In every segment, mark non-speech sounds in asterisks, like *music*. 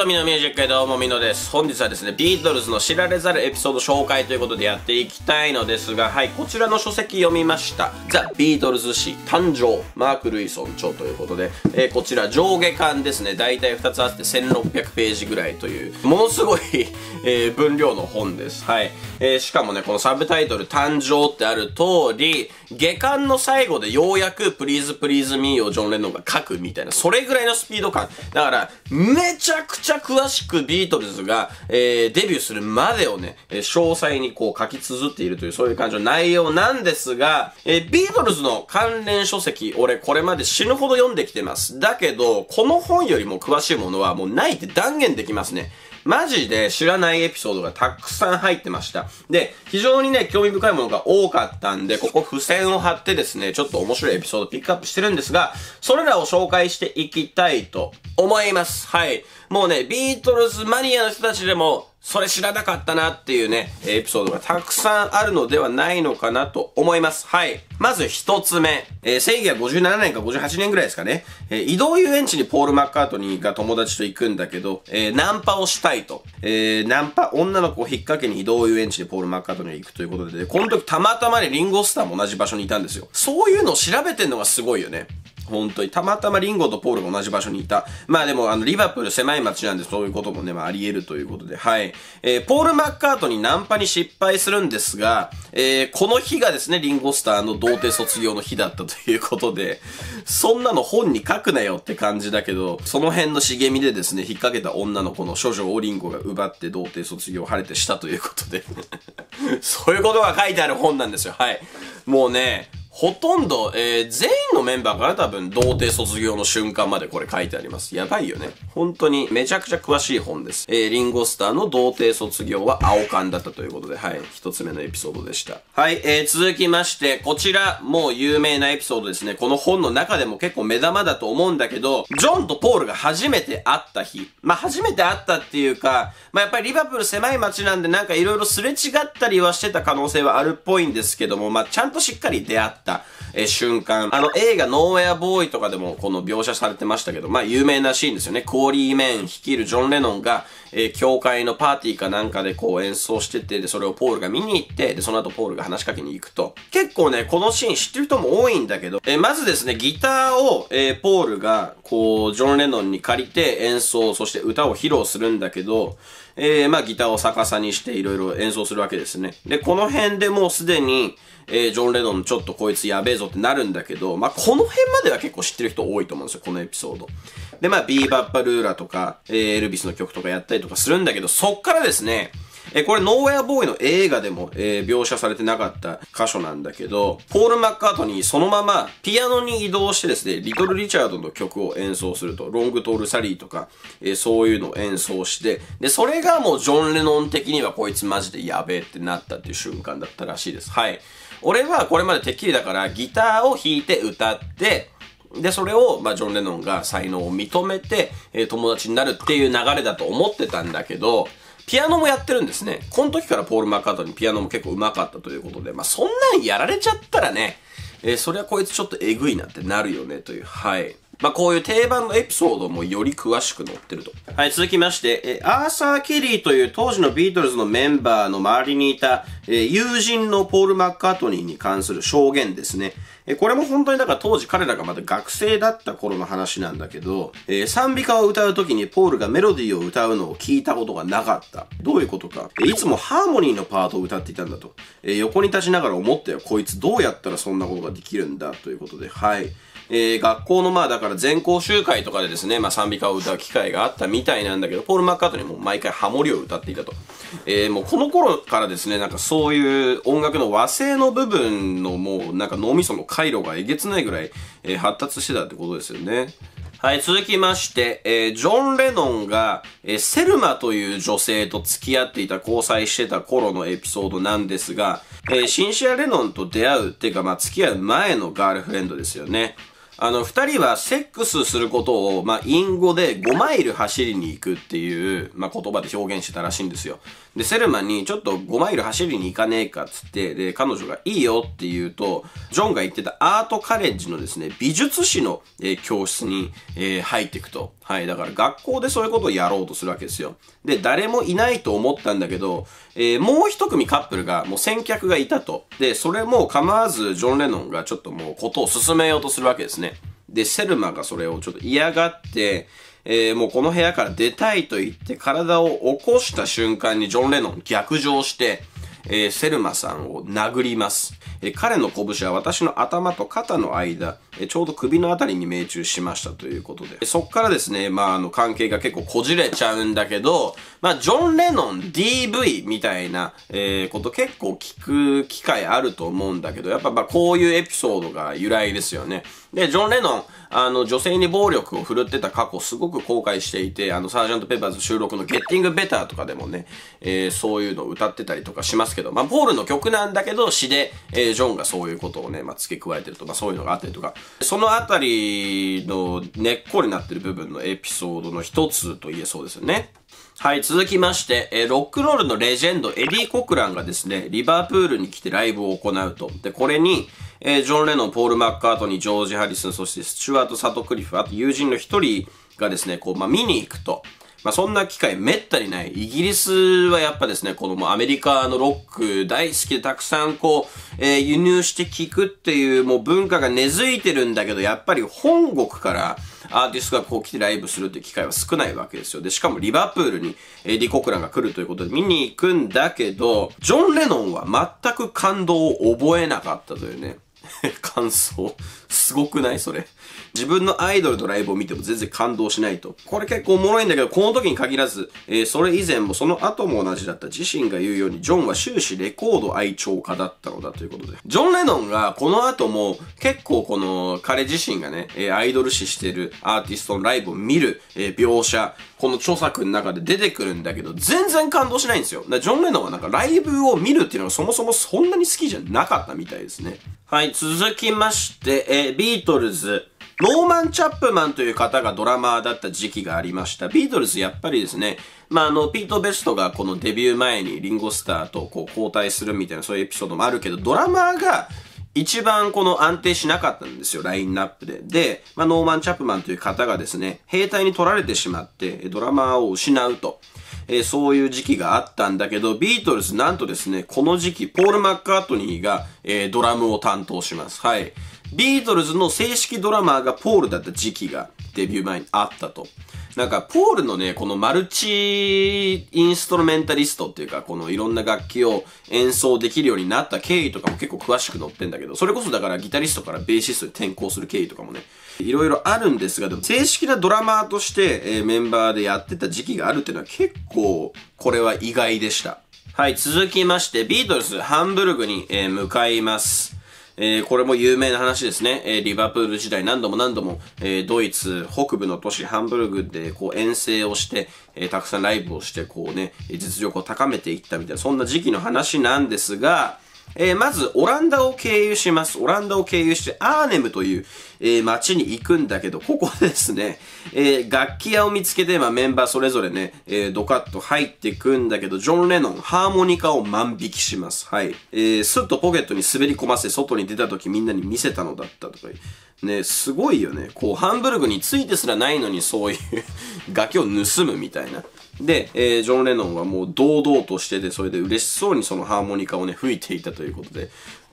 ぞみのミュージックへどうもみのです。本日はですね、ビートルズの知られざるエピソード紹介ということでやっていきたいのですが、はい、こちらの書籍読みました。ザ・ビートルズ史誕生、マーク・ルイソン長ということで、えー、こちら上下巻ですね、だいたい2つあって1600ページぐらいという、ものすごい *laughs* えー、分量の本です。はい。えー、しかもね、このサブタイトル誕生ってある通り、下巻の最後でようやくプリーズプリーズミーをジョン・レノンが書くみたいな、それぐらいのスピード感。だから、めちゃくちゃ詳しくビートルズが、えー、デビューするまでをね、詳細にこう書き綴っているという、そういう感じの内容なんですが、えー、ビートルズの関連書籍、俺これまで死ぬほど読んできてます。だけど、この本よりも詳しいものはもうないって断言できますね。マジで知らないエピソードがたくさん入ってました。で、非常にね、興味深いものが多かったんで、ここ付箋を貼ってですね、ちょっと面白いエピソードピックアップしてるんですが、それらを紹介していきたいと思います。はい。もうね、ビートルズマニアの人たちでも、それ知らなかったなっていうね、エピソードがたくさんあるのではないのかなと思います。はい。まず一つ目。えー、正義は57年か58年ぐらいですかね。えー、移動遊園地にポール・マッカートニーが友達と行くんだけど、えー、ナンパをしたいと。えー、ナンパ、女の子を引っ掛けに移動遊園地にポール・マッカートニーが行くということで、この時たまたまね、リンゴスターも同じ場所にいたんですよ。そういうのを調べてんのがすごいよね。本当に。たまたまリンゴとポールが同じ場所にいた。まあでも、あの、リバプール狭い街なんでそういうこともね、まああり得るということで。はい。えー、ポール・マッカートにナンパに失敗するんですが、えー、この日がですね、リンゴスターの童貞卒業の日だったということで、そんなの本に書くなよって感じだけど、その辺の茂みでですね、引っ掛けた女の子の処女をリンゴが奪って童貞卒業を晴れてしたということで *laughs* そういうことが書いてある本なんですよ。はい。もうね、ほとんど、えー、全員のメンバーから多分、童貞卒業の瞬間までこれ書いてあります。やばいよね。本当に、めちゃくちゃ詳しい本です。えー、リンゴスターの童貞卒業は青缶だったということで、はい、一つ目のエピソードでした。はい、えー、続きまして、こちら、もう有名なエピソードですね。この本の中でも結構目玉だと思うんだけど、ジョンとポールが初めて会った日。まあ、初めて会ったっていうか、まあ、やっぱりリバプール狭い街なんで、なんか色々すれ違ったりはしてた可能性はあるっぽいんですけども、まあ、ちゃんとしっかり出会った、えー、瞬間。あの、映画ノーウェアボーイとかでもこの描写されてましたけど、まあ、有名なシーンですよね。コーリー・メン率いるジョン・レノンが、えー、教会のパーティーかなんかでこう演奏してて、で、それをポールが見に行って、で、その後ポールが話しかけに行くと。結構ね、このシーン知ってる人も多いんだけど、えー、まずですね、ギターを、えー、ポールが、こう、ジョン・レノンに借りて演奏、そして歌を披露するんだけど、えー、まあ、ギターを逆さにしていろいろ演奏するわけですね。で、この辺でもうすでに、えー、ジョン・レノンちょっとこいつやべえぞってなるんだけど、まあ、この辺までは結構知ってる人多いと思うんですよ、このエピソード。で、まあ、ビーバッパルーラとか、えー、エルビスの曲とかやったりとかするんだけど、そっからですね、えこれ、ノーウェアボーイの映画でも、えー、描写されてなかった箇所なんだけど、ポール・マッカートニーそのままピアノに移動してですね、リトル・リチャードの曲を演奏すると、ロング・トール・サリーとか、えー、そういうのを演奏して、で、それがもうジョン・レノン的にはこいつマジでやべえってなったっていう瞬間だったらしいです。はい。俺はこれまでてっきりだからギターを弾いて歌って、で、それを、まあ、ジョン・レノンが才能を認めて、えー、友達になるっていう流れだと思ってたんだけど、ピアノもやってるんですね。この時からポール・マッカートにピアノも結構上手かったということで、まあ、そんなんやられちゃったらね、えー、そりゃこいつちょっとエグいなってなるよねという、はい。まあ、こういう定番のエピソードもより詳しく載ってると。はい、続きまして、え、アーサー・ケリーという当時のビートルズのメンバーの周りにいた、え、友人のポール・マッカートニーに関する証言ですね。え、これも本当にだから当時彼らがまだ学生だった頃の話なんだけど、えー、賛美歌を歌う時にポールがメロディーを歌うのを聞いたことがなかった。どういうことか。え、いつもハーモニーのパートを歌っていたんだと。え、横に立ちながら思ったよ。こいつどうやったらそんなことができるんだということで、はい。えー、学校のまあだから全校集会とかでですね、まあ賛美歌を歌う機会があったみたいなんだけど、ポール・マッカートニーも毎回ハモリを歌っていたと。えー、もうこの頃からですね、なんかそういう音楽の和製の部分のもうなんか脳みその回路がえげつないぐらい、えー、発達してたってことですよね。はい、続きまして、えー、ジョン・レノンが、えー、セルマという女性と付き合っていた、交際してた頃のエピソードなんですが、えー、シンシア・レノンと出会うっていうか、まあ、付き合う前のガールフレンドですよね。あの、二人はセックスすることを、まあ、隠語で5マイル走りに行くっていう、まあ、言葉で表現してたらしいんですよ。で、セルマにちょっと5マイル走りに行かねえかっつって、で、彼女がいいよって言うと、ジョンが言ってたアートカレッジのですね、美術史の、えー、教室に、えー、入っていくと。はい。だから学校でそういうことをやろうとするわけですよ。で、誰もいないと思ったんだけど、えー、もう一組カップルが、もう先客がいたと。で、それも構わずジョン・レノンがちょっともうことを進めようとするわけですね。で、セルマがそれをちょっと嫌がって、えー、もうこの部屋から出たいと言って体を起こした瞬間にジョン・レノン逆上して、えー、セルマさんを殴ります。えー、彼の拳は私の頭と肩の間、えー、ちょうど首のあたりに命中しましたということで。そっからですね、まあ、あの、関係が結構こじれちゃうんだけど、まあ、ジョン・レノン DV みたいな、えー、こと結構聞く機会あると思うんだけど、やっぱまあ、こういうエピソードが由来ですよね。で、ジョン・レノン、あの、女性に暴力を振るってた過去すごく後悔していて、あの、サージャント・ペッパーズ収録のゲッティング・ベターとかでもね、えー、そういうのを歌ってたりとかしますますけど、まあ、ポールの曲なんだけど、詩で、えー、ジョンがそういうことをね、まあ、付け加えてるとか、そういうのがあったりとか、そのあたりの根っこになってる部分のエピソードの一つと言えそうですよね。はい、続きまして、えー、ロックロールのレジェンド、エディ・コクランがですね、リバープールに来てライブを行うと。で、これに、えー、ジョン・レノン、ポール・マッカートニー、ジョージ・ハリスン、そしてスチュワート・サトクリフ、あと友人の一人がですね、こう、まあ、見に行くと。まあ、そんな機会めったにない。イギリスはやっぱですね、このもうアメリカのロック大好きでたくさんこう、えー、輸入して聞くっていうもう文化が根付いてるんだけど、やっぱり本国からアーティストがこう来てライブするって機会は少ないわけですよ。で、しかもリバプールにエディ・コクランが来るということで見に行くんだけど、ジョン・レノンは全く感動を覚えなかったというね。*laughs* 感想。すごくないそれ。自分のアイドルとライブを見ても全然感動しないと。これ結構おもろいんだけど、この時に限らず、えー、それ以前もその後も同じだった自身が言うように、ジョンは終始レコード愛聴家だったのだということで。ジョン・レノンがこの後も結構この彼自身がね、えアイドル視してるアーティストのライブを見る、えー、描写、この著作の中で出てくるんだけど、全然感動しないんですよ。ジョン・レノンはなんかライブを見るっていうのがそもそもそんなに好きじゃなかったみたいですね。はい、続きまして、えー、ビートルズ。ノーマン・チャップマンという方がドラマーだった時期がありました。ビートルズやっぱりですね、まあ、あの、ピート・ベストがこのデビュー前にリンゴスターとこう交代するみたいなそういうエピソードもあるけど、ドラマーが一番この安定しなかったんですよ、ラインナップで。で、まあ、ノーマン・チャップマンという方がですね、兵隊に取られてしまって、ドラマーを失うと。えー、そういう時期があったんだけど、ビートルズなんとですね、この時期、ポール・マッカートニーが、えー、ドラムを担当します。はい。ビートルズの正式ドラマーがポールだった時期がデビュー前にあったと。なんか、ポールのね、このマルチインストルメンタリストっていうか、このいろんな楽器を演奏できるようになった経緯とかも結構詳しく載ってんだけど、それこそだからギタリストからベーシストに転向する経緯とかもね、いろいろあるんですが、でも正式なドラマーとして、えー、メンバーでやってた時期があるっていうのは結構、これは意外でした。はい、続きまして、ビートルズ、ハンブルグに、えー、向かいます。えー、これも有名な話ですね。えー、リバプール時代何度も何度も、えー、ドイツ北部の都市ハンブルグでこう遠征をして、えたくさんライブをしてこうね、実力を高めていったみたいな、そんな時期の話なんですが、えー、まず、オランダを経由します。オランダを経由して、アーネムという、えー、街に行くんだけど、ここですね、えー、楽器屋を見つけて、まあ、メンバーそれぞれね、えー、ドカッと入ってくんだけど、ジョン・レノン、ハーモニカを万引きします。はい。えー、スッとポケットに滑り込ませ、外に出た時みんなに見せたのだったとかね、すごいよね。こう、ハンブルグについてすらないのにそういう崖 *laughs* を盗むみたいな。で、えー、ジョン・レノンはもう堂々としてて、それで嬉しそうにそのハーモニカをね、吹いていたということで、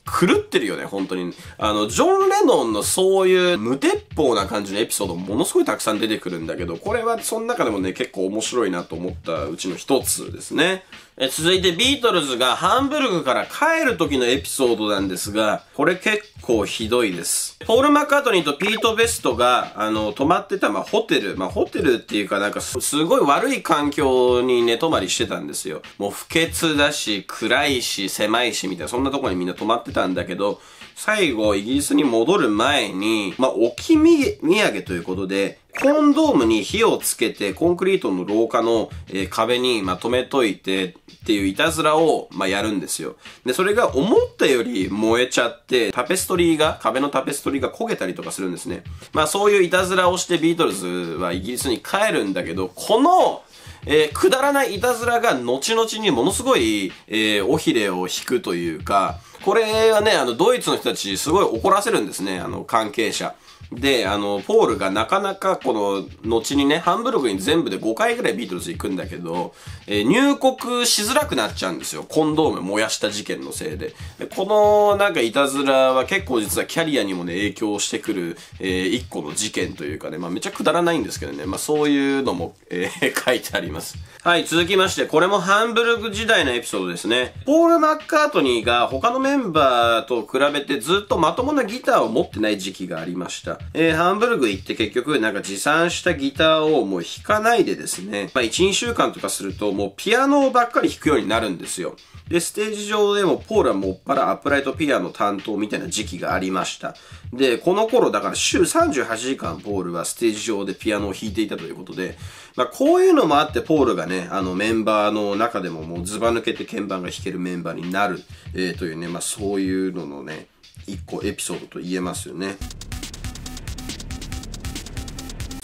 狂ってるよね、本当に。あの、ジョン・レノンのそういう無鉄砲な感じのエピソードものすごいたくさん出てくるんだけど、これはその中でもね、結構面白いなと思ったうちの一つですね。え続いてビートルズがハンブルグから帰る時のエピソードなんですが、これ結構ひどいです。ポール・マッカートニーとピート・ベストが、あの、泊まってた、まあ、ホテル、まあ、ホテルっていうかなんかすごい悪い環境に寝泊まりしてたんですよ。もう不潔だし、暗いし、狭いし、みたいな、そんなとこにみんな泊まってたんだけど、最後、イギリスに戻る前に、まあ、置き土産ということで、コンドームに火をつけて、コンクリートの廊下の、えー、壁に、まとめといてっていういたずらを、まあ、やるんですよ。で、それが思ったより燃えちゃって、タペストリーが、壁のタペストリーが焦げたりとかするんですね。まあ、そういういたずらをしてビートルズはイギリスに帰るんだけど、この、えー、くだらないいたずらが後々にものすごい、えー、尾ひれを引くというか、これはね、あの、ドイツの人たちすごい怒らせるんですね、あの、関係者。で、あの、ポールがなかなかこの、後にね、ハンブルグに全部で5回ぐらいビートルズ行くんだけど、えー、入国しづらくなっちゃうんですよ。コンドーム燃やした事件のせいで。でこの、なんかいたずらは結構実はキャリアにもね、影響してくる、えー、一個の事件というかね、まあめちゃくだらないんですけどね、まあそういうのも、えー、*laughs* 書いてあります。はい、続きまして、これもハンブルグ時代のエピソードですね。ポール・マッカートニーが他のメンバーと比べてずっとまともなギターを持ってない時期がありました。。えー、ハンブルグ行って結局なんか持参したギターをもう弾かないでですね、まあ1、2週間とかするともうピアノばっかり弾くようになるんですよ。で、ステージ上でもポーラもっぱらアップライトピアノ担当みたいな時期がありました。で、この頃だから週38時間ポールはステージ上でピアノを弾いていたということで、まあこういうのもあってポールがね、あのメンバーの中でももうズバ抜けて鍵盤が弾けるメンバーになる、えー、というね、まあそういうののね、一個エピソードと言えますよね。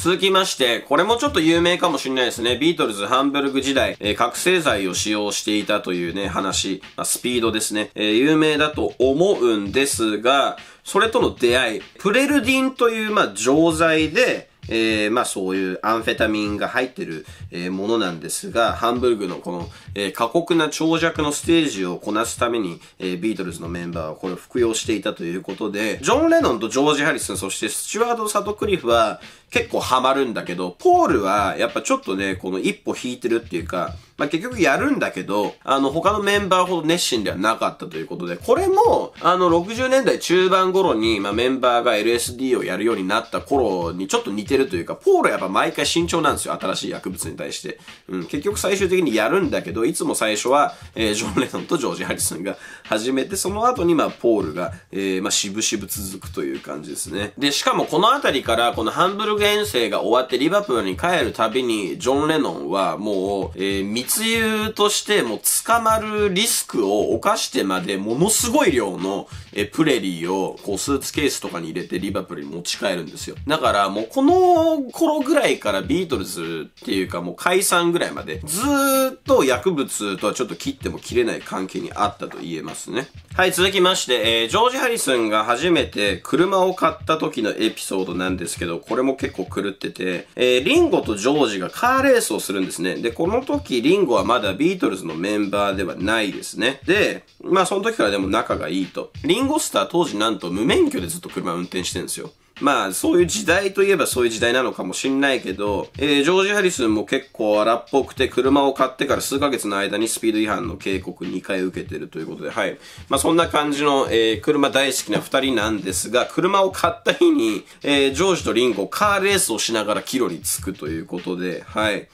続きまして、これもちょっと有名かもしれないですね。ビートルズ、ハンブルグ時代、えー、覚醒剤を使用していたというね、話、まあ、スピードですね、えー、有名だと思うんですが、それとの出会い、プレルディンという、まあ、錠剤で、えー、まあそういうアンフェタミンが入ってる、えー、ものなんですが、ハンブルグのこの、えー、過酷な長尺のステージをこなすために、えビートルズのメンバーはこれを服用していたということで、ジョン・レノンとジョージ・ハリスン、そしてスチュワード・サトクリフは結構ハマるんだけど、ポールはやっぱちょっとね、この一歩引いてるっていうか、まあ、結局やるんだけど、あの、他のメンバーほど熱心ではなかったということで、これも、あの、60年代中盤頃に、まあ、メンバーが LSD をやるようになった頃にちょっと似てるというか、ポールやっぱ毎回慎重なんですよ、新しい薬物に対して。うん、結局最終的にやるんだけど、いつも最初は、えー、ジョン・レノンとジョージ・ハリソンが始めて、その後に、まあ、ポールが、えー、まあ、しぶしぶ続くという感じですね。で、しかもこの辺りから、このハンブルグ遠征が終わってリバプールに帰るたびに、ジョン・レノンはもう、えー、密輸としてもう捕まるリスクを犯してまでものすごい量のえプレリーをこうスーツケースとかに入れてリバプールに持ち帰るんですよ。だからもうこの頃ぐらいからビートルズっていうかもう解散ぐらいまでずっと薬物とはちょっと切っても切れない関係にあったと言えますね。はい、続きまして、えー、ジョージ・ハリスンが初めて車を買った時のエピソードなんですけど、これも結構狂ってて、えー、リンゴとジョージがカーレースをするんですね。で、この時、リンゴはまだビートルズのメンバーではないですね。で、まあその時からでも仲がいいと。リンゴスター当時なんと無免許でずっと車運転してるんですよ。まあ、そういう時代といえばそういう時代なのかもしんないけど、えー、ジョージ・ハリスンも結構荒っぽくて、車を買ってから数ヶ月の間にスピード違反の警告2回受けてるということで、はい。まあ、そんな感じの、えー、車大好きな2人なんですが、車を買った日に、えー、ジョージとリンゴ、カーレースをしながら帰路に着くということで、はい。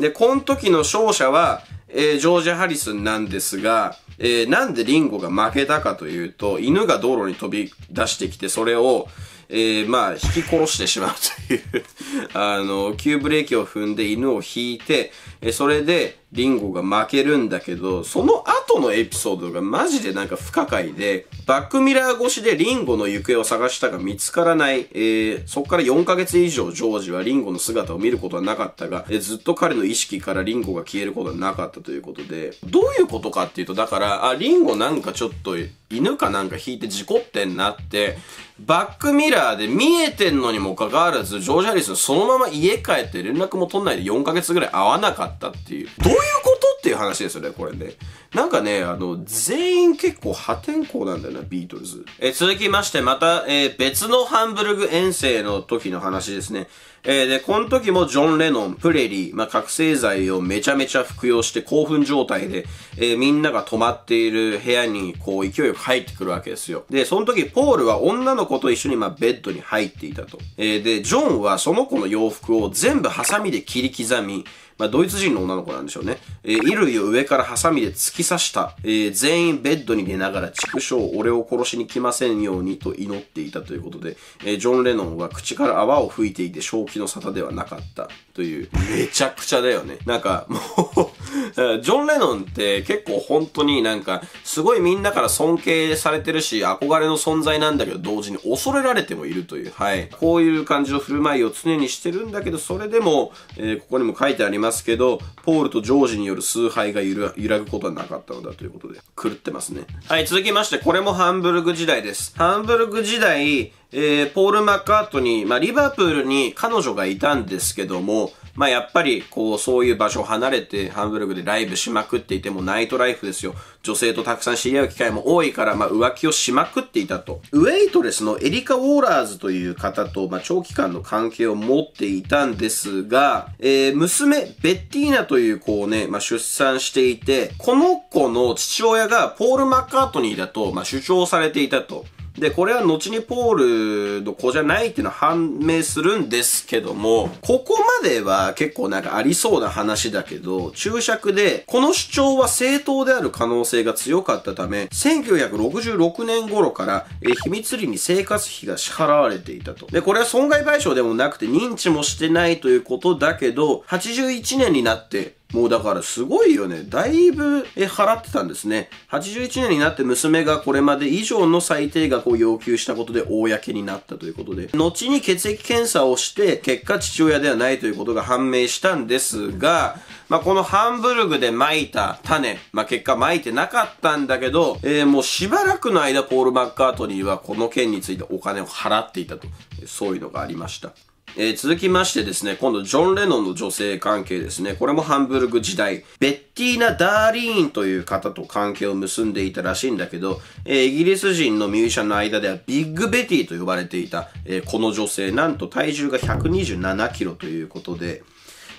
で、この時の勝者は、えー、ジョージ・ハリスンなんですが、えー、なんでリンゴが負けたかというと、犬が道路に飛び出してきて、それを、えー、まあ、引き殺してしまうという *laughs* あの、急ブレーキを踏んで犬を引いて、えそれでリンゴが負けるんだけど、そのトのエピソードがマジでなんか不可解で、バックミラー越しでリンゴの行方を探したが見つからない、えー、そこから4ヶ月以上ジョージはリンゴの姿を見ることはなかったが、えー、ずっと彼の意識からリンゴが消えることはなかったということで、どういうことかっていうと、だから、あ、リンゴなんかちょっと犬かなんか引いて事故ってんなって、バックミラーで見えてんのにもかかわらず、ジョージ・ハリスそのまま家帰って連絡も取んないで4ヶ月ぐらい会わなかったっていう。どういうことっていう話ですよね、これね。なんかね、あの、全員結構破天荒なんだよな、ビートルズ。え続きまして、また、えー、別のハンブルグ遠征の時の話ですね。えー、で、この時もジョン・レノン、プレリー、まあ、覚醒剤をめちゃめちゃ服用して興奮状態で、えー、みんなが泊まっている部屋に、こう、勢いよく入ってくるわけですよ。で、その時、ポールは女の子と一緒に、まあ、ベッドに入っていたと。えー、で、ジョンはその子の洋服を全部ハサミで切り刻み、まあ、ドイツ人の女の子なんでしょうね。えー、衣類を上からハサミで突き刺した。えー、全員ベッドに寝ながら、畜生、俺を殺しに来ませんようにと祈っていたということで、えー、ジョン・レノンは口から泡を吹いていて正気の沙汰ではなかったという、めちゃくちゃだよね。なんか、もうジョン・レノンって結構本当になんか、すごいみんなから尊敬されてるし、憧れの存在なんだけど、同時に恐れられてもいるという、はい。こういう感じの振る舞いを常にしてるんだけど、それでも、えー、ここにも書いてありますけど、ポールとジョージによる崇拝が揺らぐことはなかったのだということで、狂ってますね。はい、続きまして、これもハンブルグ時代です。ハンブルグ時代、えー、ポール・マッカートニー、まあ、リバプールに彼女がいたんですけども、まあやっぱりこうそういう場所を離れてハンブルグでライブしまくっていてもナイトライフですよ。女性とたくさん知り合う機会も多いからまあ浮気をしまくっていたと。ウェイトレスのエリカ・ウォーラーズという方とまあ長期間の関係を持っていたんですが、えー、娘ベッティーナという子をね、まあ出産していて、この子の父親がポール・マッカートニーだとまあ主張されていたと。で、これは後にポールの子じゃないっていうのは判明するんですけども、ここまでは結構なんかありそうな話だけど、注釈で、この主張は正当である可能性が強かったため、1966年頃から、え秘密裏に生活費が支払われていたと。で、これは損害賠償でもなくて認知もしてないということだけど、81年になって、もうだからすごいよね。だいぶ払ってたんですね。81年になって娘がこれまで以上の最低額を要求したことで公になったということで、後に血液検査をして、結果父親ではないということが判明したんですが、まあ、このハンブルグで撒いた種、まあ、結果撒いてなかったんだけど、えー、もうしばらくの間ポール・マッカートニーはこの件についてお金を払っていたと、そういうのがありました。えー、続きましてですね、今度ジョン・レノンの女性関係ですね。これもハンブルグ時代、ベッティーナ・ダーリーンという方と関係を結んでいたらしいんだけど、えー、イギリス人のミュージシャンの間ではビッグ・ベティと呼ばれていた、えー、この女性、なんと体重が127キロということで、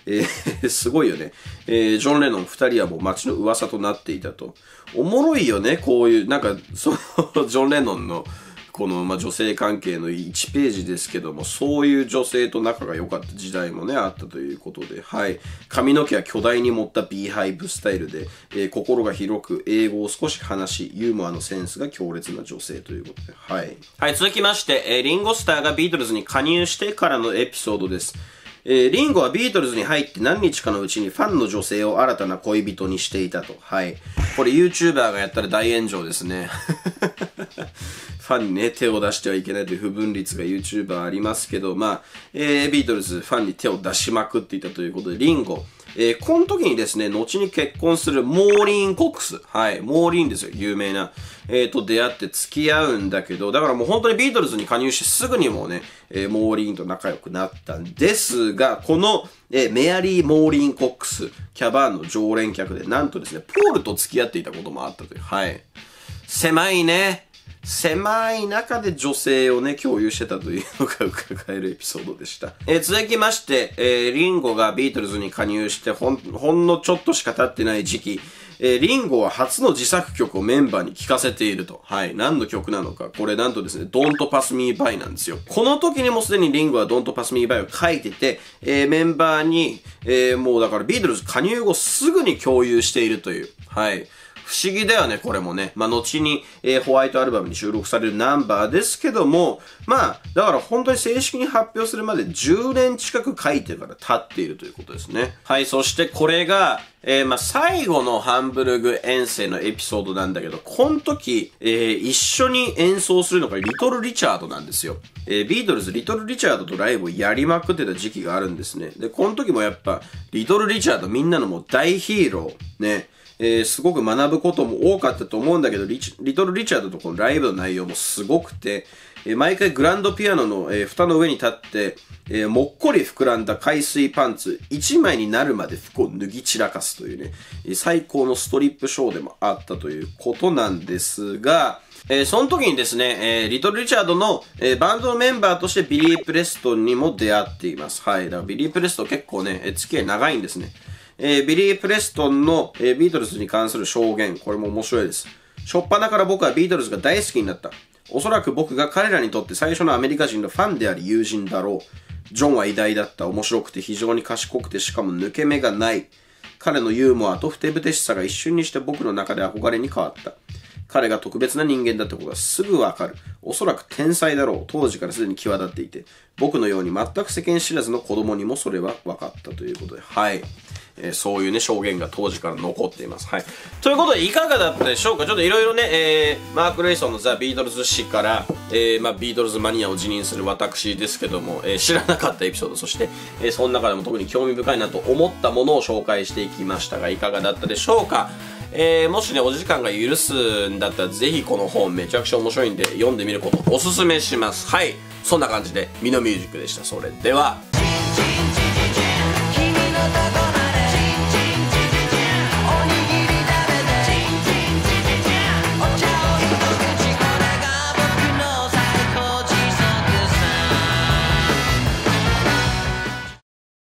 えー、すごいよね。えー、ジョン・レノン二人はもう街の噂となっていたと。おもろいよね、こういう、なんか、その、ジョン・レノンの、この、まあ、女性関係の1ページですけども、そういう女性と仲が良かった時代もね、あったということで、はい。髪の毛は巨大に盛ったビーハイブスタイルで、えー、心が広く、英語を少し話し、ユーモアのセンスが強烈な女性ということで、はい。はい、続きまして、えー、リンゴスターがビートルズに加入してからのエピソードです。えー、リンゴはビートルズに入って何日かのうちにファンの女性を新たな恋人にしていたと。はい。これ YouTuber がやったら大炎上ですね。*laughs* ファンにね、手を出してはいけないという不分率が YouTuber ありますけど、まあ、えー、ビートルズファンに手を出しまくっていたということで、リンゴ。えー、この時にですね、後に結婚するモーリーン・コックス。はい、モーリーンですよ、有名な。えー、と出会って付き合うんだけど、だからもう本当にビートルズに加入してすぐにもうね、えー、モーリーンと仲良くなったんですが、この、えー、メアリー・モーリーン・コックス、キャバーンの常連客で、なんとですね、ポールと付き合っていたこともあったという。はい。狭いね。狭い中で女性をね、共有してたというのが *laughs* 伺えるエピソードでした。えー、続きまして、えー、リンゴがビートルズに加入してほん、ほんのちょっとしか経ってない時期、えー、リンゴは初の自作曲をメンバーに聴かせていると。はい。何の曲なのか。これなんとですね、Don't Pass Me By なんですよ。この時にもすでにリンゴは Don't Pass Me By を書いてて、えー、メンバーに、えー、もうだからビートルズ加入後すぐに共有しているという。はい。不思議だよね、これもね。まあ、後に、えー、ホワイトアルバムに収録されるナンバーですけども、まあ、だから本当に正式に発表するまで10年近く書いてから経っているということですね。はい、そしてこれが、えー、まあ、最後のハンブルグ遠征のエピソードなんだけど、この時、えー、一緒に演奏するのがリトル・リチャードなんですよ。えー、ビートルズ、リトル・リチャードとライブをやりまくってた時期があるんですね。で、この時もやっぱ、リトル・リチャードみんなのもう大ヒーロー、ね、えー、すごく学ぶことも多かったと思うんだけど、リトル・リチャードとこのライブの内容もすごくて、えー、毎回グランドピアノの、えー、蓋の上に立って、えー、もっこり膨らんだ海水パンツ、1枚になるまで服を脱ぎ散らかすというね、最高のストリップショーでもあったということなんですが、えー、その時にですね、えー、リトル・リチャードの、えー、バンドのメンバーとしてビリー・プレストンにも出会っています。はい。だからビリー・プレストン結構ね、え付き合い長いんですね。えー、ビリー・プレストンの、えー、ビートルズに関する証言、これも面白いです。しょっぱなから僕はビートルズが大好きになった。おそらく僕が彼らにとって最初のアメリカ人のファンであり友人だろう。ジョンは偉大だった。面白くて非常に賢くてしかも抜け目がない。彼のユーモアとふてぶてしさが一瞬にして僕の中で憧れに変わった。彼が特別な人間だってことがすぐわかる。おそらく天才だろう。当時からすでに際立っていて、僕のように全く世間知らずの子供にもそれはわかったということで。はい。えー、そういうね、証言が当時から残っています。はい。ということで、いかがだったでしょうかちょっといろいろね、えー、マーク・レイソンのザ・ビートルズ誌から、えー、まあ、ビートルズマニアを辞任する私ですけども、えー、知らなかったエピソード、そして、えー、その中でも特に興味深いなと思ったものを紹介していきましたが、いかがだったでしょうかえー、もしね、お時間が許すんだったら、ぜひこの本めちゃくちゃ面白いんで、読んでみることをおすすめします。はい。そんな感じで、ミノミュージックでした。それでは。